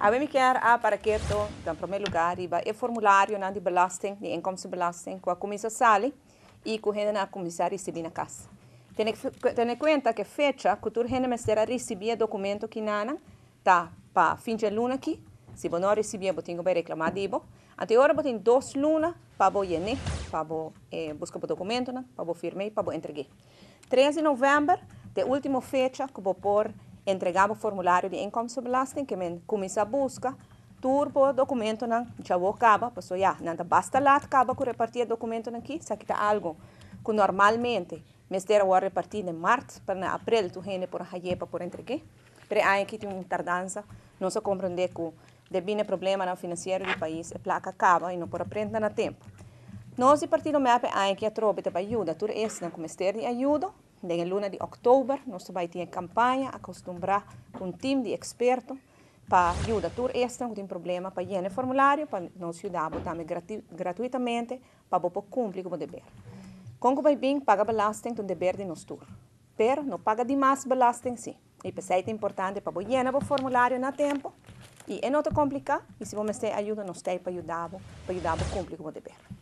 AWM Care appareert dan primeiro lugar iba formulário de belasting, de inkomstenbelasting, com a comissão e com a comissária Celina Cas. Tenha conta que fecha que o rende mesera recebia documento que nana tá para fim de luna Se você não recebia, você tem que reclamar de bo. Até agora você tem dois lunas para você né, para você eh, buscar o documento, né, para você firmar e para você entregar. 13 de novembro, a última fecha que você pode entregamos formulario de income sublasting que me comienza a buscar turbo documento nan chavo caba pues ya nada basta la acaba con repartir documento aquí aquí está algo que normalmente mestera a repartir en marzo para abril tu gente por para por entre pero hay aquí una tardanza no se comprende que debine problema financiero del país e placa acaba y no por aprender a tiempo nós de partido MEP pues, hay que atrobe te ayuda tu es nan comester de ayuda Desde el luna de octubre, nosotros vamos a tener campaña, acostumbrar un team de expertos para ayudar a tour extra, que tiene problema, para llenar el formulario, para nos ayudar también gratuitamente, para poder cumplir como deber. Congo vai bem, paga belasting o dever de nos tour. Pero não paga demais belasting, sim. E pensei que é importante para llenar o formulário na tempo. E é não te complicado. E se você ajuda, nós temos para ajudar, para ajudar a cumprir com o dever.